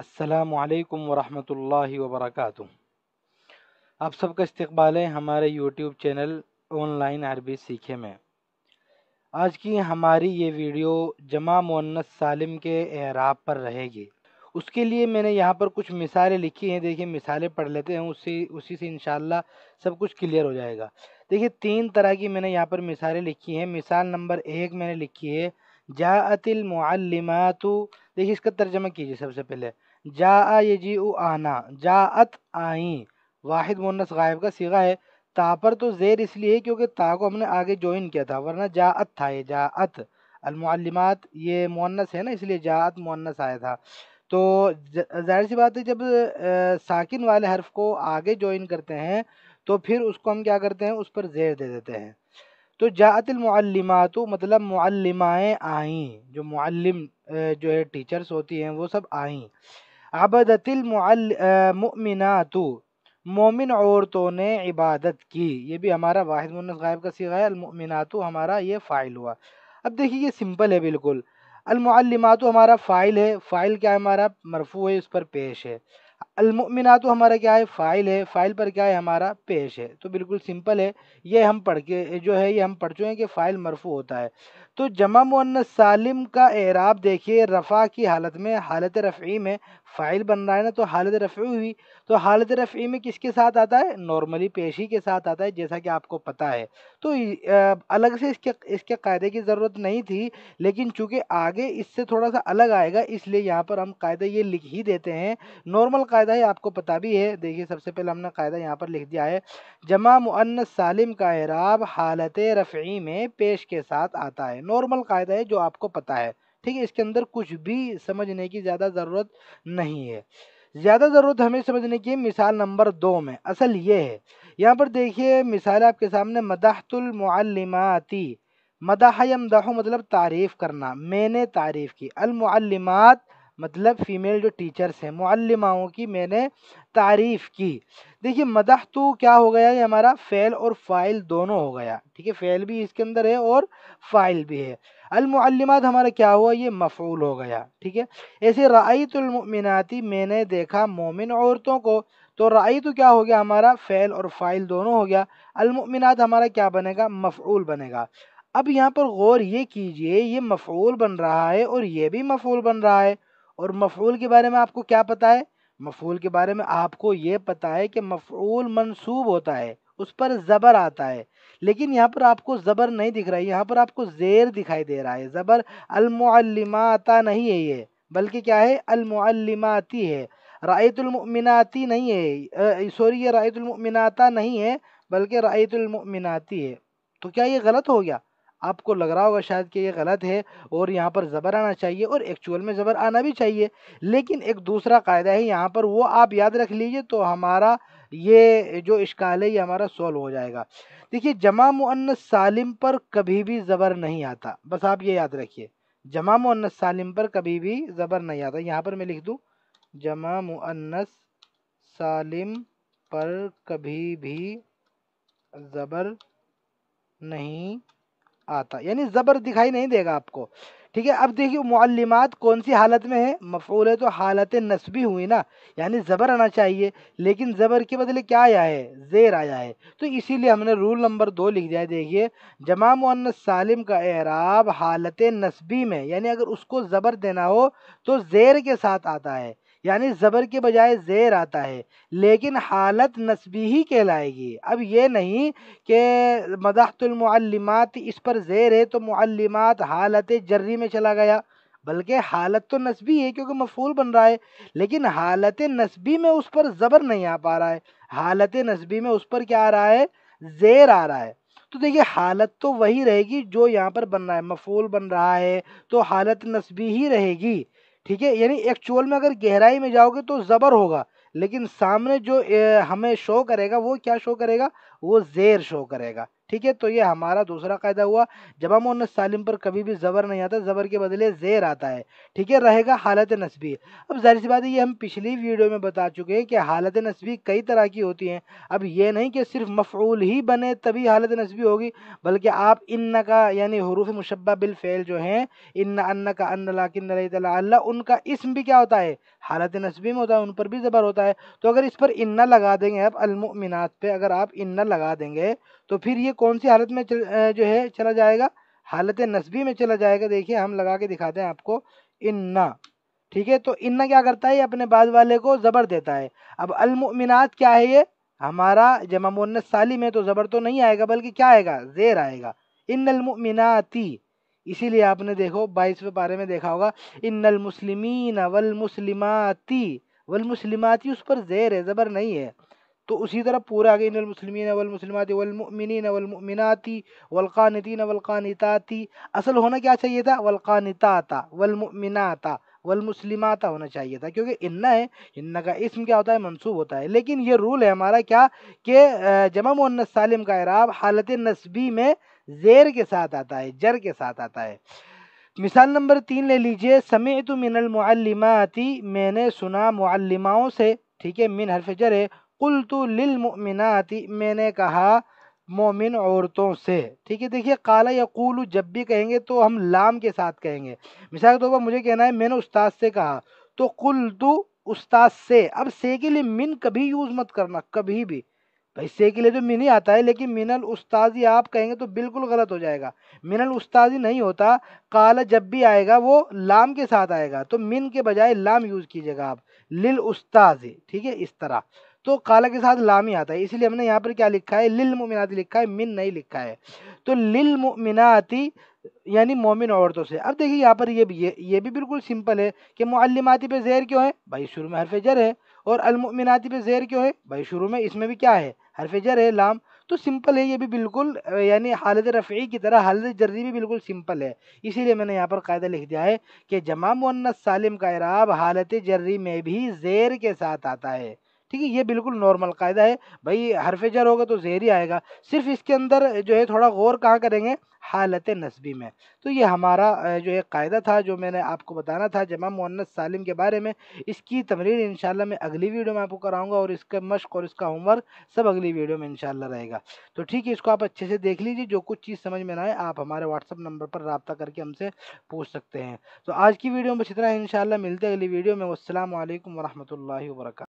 السلام علیکم ورحمۃ اللہ وبرکاتہ آپ سب کا استقبال ہے ہمارے یوٹیوب چینل آن لائن عربی سیکھے میں آج کی ہماری یہ ویڈیو جمع مونس سالم کے اعراب پر رہے گی اس کے لیے میں نے یہاں پر کچھ مثالیں لکھی ہیں دیکھیں مثالیں پڑھ لیتے ہیں اسی اسی سے انشاءاللہ سب کچھ کلیئر ہو جائے گا دیکھیں تین طرح کی میں نے یہاں پر مثالیں لکھی ہیں مثال نمبر ایک میں نے لکھی ہے جا دیکھیے اس کا ترجمہ کیجیے سب سے پہلے جا آ او آنا جا آئیں واحد مونس غائب کا سیغہ ہے تا پر تو زیر اس لیے کیونکہ تا کو ہم نے آگے جوائن کیا تھا ورنہ جا ات تھا یہ جا ات المعلمات یہ مونس ہے نا اس لیے جا ات مونس آیا تھا تو ظاہر سی بات ہے جب ساکن والے حرف کو آگے جوائن کرتے ہیں تو پھر اس کو ہم کیا کرتے ہیں اس پر زیر دے دیتے ہیں تو جاعت المعلمات مطلب معلمائیں آئیں جو معلم جو ہے ٹیچرز ہوتی ہیں وہ سب آئیں عبدت المؤمنات مومن عورتوں نے عبادت کی یہ بھی ہمارا واحد منس غائب کا سیغہ ہے المؤمنات ہمارا یہ فائل ہوا اب دیکھیے یہ سمپل ہے بالکل المعلمات ہمارا فائل ہے فائل کیا ہمارا مرفوع ہے اس پر پیش ہے المؤمنات تو ہمارا کیا ہے فائل ہے فائل پر کیا ہے ہمارا پیش ہے تو بالکل سمپل ہے یہ ہم پڑھ کے جو ہے یہ ہم پڑھ چکے ہیں کہ فائل مرفو ہوتا ہے تو جمع سالم کا اعراب دیکھیے رفع کی حالت میں حالت رفعی میں فائل بن رہا ہے نا تو حالت رفعی ہوئی تو حالت رفعی میں کس کے ساتھ آتا ہے نارملی پیشی کے ساتھ آتا ہے جیسا کہ آپ کو پتہ ہے تو الگ سے اس کے اس کے قاعدے کی ضرورت نہیں تھی لیکن چونکہ آگے اس سے تھوڑا سا الگ آئے گا اس لیے یہاں پر ہم قاعدہ یہ لکھ ہی دیتے ہیں نارمل قاعدہ قاعدہ ہے آپ کو پتا بھی ہے دیکھیے سب سے پہلے ہم نے قاعدہ یہاں پر لکھ دیا ہے جمع سالم کا اعراب حالت رفعی میں پیش کے ساتھ آتا ہے نارمل قاعدہ ہے جو آپ کو پتہ ہے ٹھیک ہے اس کے اندر کچھ بھی سمجھنے کی زیادہ ضرورت نہیں ہے زیادہ ضرورت ہمیں سمجھنے کی مثال نمبر دو میں اصل یہ ہے یہاں پر دیکھیے مثال آپ کے سامنے مدحت المعلماتی یمدح مطلب تعریف کرنا میں نے تعریف کی المعلمات مطلب فیمیل جو ٹیچرس ہیں معلماؤں کی میں نے تعریف کی دیکھیے مدح تو کیا ہو گیا یہ ہمارا فعل اور فائل دونوں ہو گیا ٹھیک ہے فعل بھی اس کے اندر ہے اور فائل بھی ہے المعلمات ہمارا کیا ہوا یہ مفعول ہو گیا ٹھیک ہے ایسے رائیت المؤمناتی میں نے دیکھا مومن عورتوں کو تو رائی تو کیا ہو گیا ہمارا فعل اور فائل دونوں ہو گیا المؤمنات ہمارا کیا بنے گا مفعول بنے گا اب یہاں پر غور یہ کیجئے یہ مفعول بن رہا ہے اور یہ بھی مفعول بن رہا ہے اور مفعول کے بارے میں آپ کو کیا پتہ ہے مفعول کے بارے میں آپ کو یہ پتہ ہے کہ مفعول منصوب ہوتا ہے اس پر زبر آتا ہے لیکن یہاں پر آپ کو زبر نہیں دکھ رہا ہے یہاں پر آپ کو زیر دکھائی دے رہا ہے زبر المعلماتا نہیں ہے یہ بلکہ کیا ہے المعلماتی ہے رائت المؤمناتی نہیں ہے سوری یہ رائت المؤمناتا نہیں ہے بلکہ رائت المؤمناتی ہے تو کیا یہ غلط ہو گیا آپ کو لگ رہا ہوگا شاید کہ یہ غلط ہے اور یہاں پر زبر آنا چاہیے اور ایکچول میں زبر آنا بھی چاہیے لیکن ایک دوسرا قاعدہ ہے یہاں پر وہ آپ یاد رکھ لیجئے تو ہمارا یہ جو اشکال ہے یہ ہمارا سولو ہو جائے گا دیکھیے جمع مؤنس سالم پر کبھی بھی زبر نہیں آتا بس آپ یہ یاد رکھیے جمع مؤنس سالم پر کبھی بھی زبر نہیں آتا یہاں پر میں لکھ دوں جمع مؤنس سالم پر کبھی بھی زبر نہیں آتا یعنی زبر دکھائی نہیں دے گا آپ کو ٹھیک ہے اب دیکھیے معلمات کون سی حالت میں ہیں ہے تو حالت نصبی ہوئی نا یعنی زبر آنا چاہیے لیکن زبر کے بدلے کیا آیا ہے زیر آیا ہے تو اسی لیے ہم نے رول نمبر دو لکھ دیا دیکھیے جمع سالم کا اعراب حالت نصبی میں یعنی اگر اس کو زبر دینا ہو تو زیر کے ساتھ آتا ہے یعنی زبر کے بجائے زیر آتا ہے لیکن حالت نسبی ہی کہلائے گی اب یہ نہیں کہ مدحت المعلمات اس پر زیر ہے تو معلمات حالت جری میں چلا گیا بلکہ حالت تو نسبی ہے کیونکہ مفعول بن رہا ہے لیکن حالت نسبی میں اس پر زبر نہیں آ پا رہا ہے حالت نسبی میں اس پر کیا آ رہا ہے زیر آ رہا ہے تو دیکھیے حالت تو وہی رہے گی جو یہاں پر بن رہا ہے مفعول بن رہا ہے تو حالت نسبی ہی رہے گی ٹھیک ہے یعنی ایکچول میں اگر گہرائی میں جاؤ گے تو زبر ہوگا لیکن سامنے جو ہمیں شو کرے گا وہ کیا شو کرے گا وہ زیر شو کرے گا ٹھیک ہے تو یہ ہمارا دوسرا قاعدہ ہوا جب انس سالم پر کبھی بھی زبر نہیں آتا زبر کے بدلے زیر آتا ہے ٹھیک ہے رہے گا حالت نصبی اب ظاہر سی بات ہے یہ ہم پچھلی ویڈیو میں بتا چکے ہیں کہ حالت نصبی کئی طرح کی ہوتی ہیں اب یہ نہیں کہ صرف مفعول ہی بنے تبھی حالت نصبی ہوگی بلکہ آپ انہ کا یعنی حروف مشبہ بالفعل جو ہیں انہ ان کا رہی طلّہ اللہ ان کا اسم بھی کیا ہوتا ہے حالت نصبی میں ہوتا ہے ان پر بھی زبر ہوتا ہے تو اگر اس پر انہ لگا دیں گے آپ المؤمنات پہ اگر آپ انہ لگا دیں گے تو پھر یہ کون سی حالت میں جو ہے چلا جائے گا حالت نسبی میں چلا جائے گا دیکھیے ہم لگا کے دکھاتے ہیں آپ کو انا ٹھیک ہے تو انہ کیا کرتا ہے اپنے بعد والے کو زبر دیتا ہے اب المؤمنات کیا ہے یہ ہمارا جمع سالم سالی میں زبر تو نہیں آئے گا بلکہ کیا آئے گا زیر آئے گا ان المؤمناتی اسی لیے آپ نے دیکھو بائیسویں پارے میں دیکھا ہوگا ان المسلمین والمسلماتی والمسلماتی اس پر زیر ہے زبر نہیں ہے تو اسی طرح پورا آگے گئی ان المسلمین والمسلمات والمؤمنین والمؤمنات والقانتین والقانتات اصل ہونا کیا چاہیے تھا والقانتات والمؤمنات والمسلمات ہونا چاہیے تھا کیونکہ انہ ہے انہ کا اسم کیا ہوتا ہے منصوب ہوتا ہے لیکن یہ رول ہے ہمارا کیا کہ جمع مونس سالم کا اعراب حالت نسبی میں زیر کے ساتھ آتا ہے جر کے ساتھ آتا ہے مثال نمبر تین لے لیجئے سمعت من المعلماتی میں نے سنا معلماؤں سے ٹھیک ہے من حرف جر ہے کل تو لل میں نے کہا مومن عورتوں سے ٹھیک ہے دیکھیے کالا یا کولو جب بھی کہیں گے تو ہم لام کے ساتھ کہیں گے مثال کے طور پر مجھے کہنا ہے میں نے استاد سے کہا تو کل تو استاد سے اب سے کے لیے من کبھی یوز مت کرنا کبھی بھی بھائی سے کے لیے تو من ہی آتا ہے لیکن من الاستاذی آپ کہیں گے تو بالکل غلط ہو جائے گا من الاستاذی نہیں ہوتا کالا جب بھی آئے گا وہ لام کے ساتھ آئے گا تو من کے بجائے لام یوز کیجیے گا آپ لل استاذی ٹھیک ہے اس طرح تو کالا کے ساتھ لام ہی آتا ہے اس لیے ہم نے یہاں پر کیا لکھا ہے للمؤمنات لکھا ہے من نہیں لکھا ہے تو للم یعنی مومن عورتوں سے اب دیکھیے یہاں پر یہ بھی یہ بھی بالکل سمپل ہے کہ معلماتی پہ زیر کیوں ہے بھائی شروع میں حرف جر ہے اور المؤمناتی پہ زیر کیوں ہے بھائی شروع میں اس میں بھی کیا ہے حرف جر ہے لام تو سمپل ہے یہ بھی بالکل یعنی حالت رفعی کی طرح حالت جرری بھی بالکل سمپل ہے اسی لیے میں نے یہاں پر قاعدہ لکھ دیا ہے کہ جمع مونس سالم کا عراب حالت جرری میں بھی زیر کے ساتھ آتا ہے ٹھیک ہے یہ بالکل نارمل قاعدہ ہے بھائی حرف جر ہوگا تو ہی آئے گا صرف اس کے اندر جو ہے تھوڑا غور کہاں کریں گے حالت نسبی میں تو یہ ہمارا جو ایک قاعدہ تھا جو میں نے آپ کو بتانا تھا جمع مونس سالم کے بارے میں اس کی تمرین انشاءاللہ میں اگلی ویڈیو میں آپ کو کراؤں گا اور اس کا مشق اور اس کا ہوم ورک سب اگلی ویڈیو میں انشاءاللہ رہے گا تو ٹھیک ہے اس کو آپ اچھے سے دیکھ لیجیے جو کچھ چیز سمجھ میں نہ آئے آپ ہمارے واٹس اپ نمبر پر رابطہ کر کے ہم سے پوچھ سکتے ہیں تو آج کی ویڈیو بچ ان ہے انشاءاللہ ملتے اگلی ویڈیو میں السلام علیکم ورحمۃ اللہ وبرکاتہ